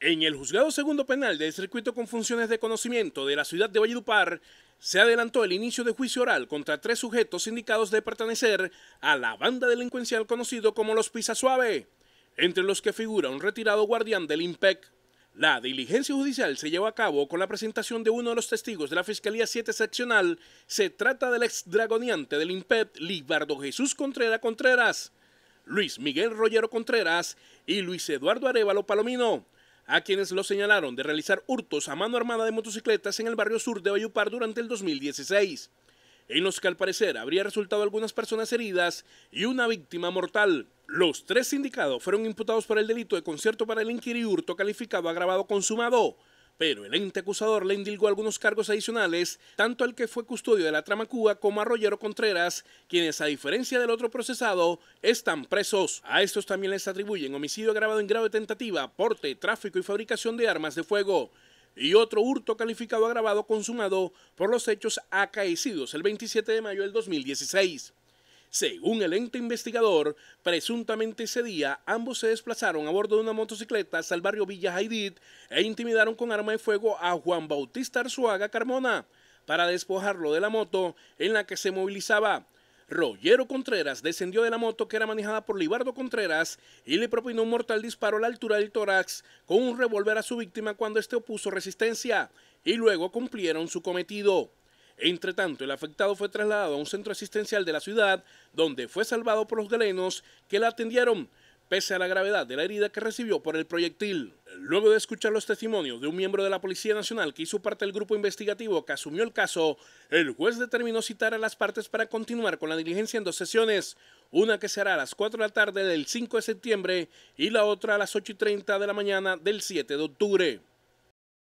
En el juzgado segundo penal del circuito con funciones de conocimiento de la ciudad de Valledupar, se adelantó el inicio de juicio oral contra tres sujetos indicados de pertenecer a la banda delincuencial conocido como los Pisa Suave, entre los que figura un retirado guardián del IMPEC. La diligencia judicial se llevó a cabo con la presentación de uno de los testigos de la Fiscalía 7 Seccional. Se trata del ex-dragoneante del IMPEC, Libardo Jesús Contreras Contreras, Luis Miguel Rollero Contreras y Luis Eduardo Arevalo Palomino a quienes lo señalaron de realizar hurtos a mano armada de motocicletas en el barrio sur de Bayupar durante el 2016, en los que al parecer habría resultado algunas personas heridas y una víctima mortal. Los tres sindicados fueron imputados por el delito de concierto para el inquirir y hurto calificado agravado consumado pero el ente acusador le indilgó algunos cargos adicionales tanto al que fue custodio de la trama Cuba como a Rollero Contreras, quienes a diferencia del otro procesado están presos. A estos también les atribuyen homicidio agravado en grave tentativa, porte, tráfico y fabricación de armas de fuego y otro hurto calificado agravado consumado por los hechos acaecidos el 27 de mayo del 2016. Según el ente investigador, presuntamente ese día ambos se desplazaron a bordo de una motocicleta al barrio Villa Jaidit e intimidaron con arma de fuego a Juan Bautista Arzuaga Carmona para despojarlo de la moto en la que se movilizaba. Rollero Contreras descendió de la moto que era manejada por Libardo Contreras y le propinó un mortal disparo a la altura del tórax con un revólver a su víctima cuando éste opuso resistencia y luego cumplieron su cometido. Entre tanto, el afectado fue trasladado a un centro asistencial de la ciudad, donde fue salvado por los galenos que la atendieron, pese a la gravedad de la herida que recibió por el proyectil. Luego de escuchar los testimonios de un miembro de la Policía Nacional que hizo parte del grupo investigativo que asumió el caso, el juez determinó citar a las partes para continuar con la diligencia en dos sesiones, una que se hará a las 4 de la tarde del 5 de septiembre y la otra a las 8 y 30 de la mañana del 7 de octubre.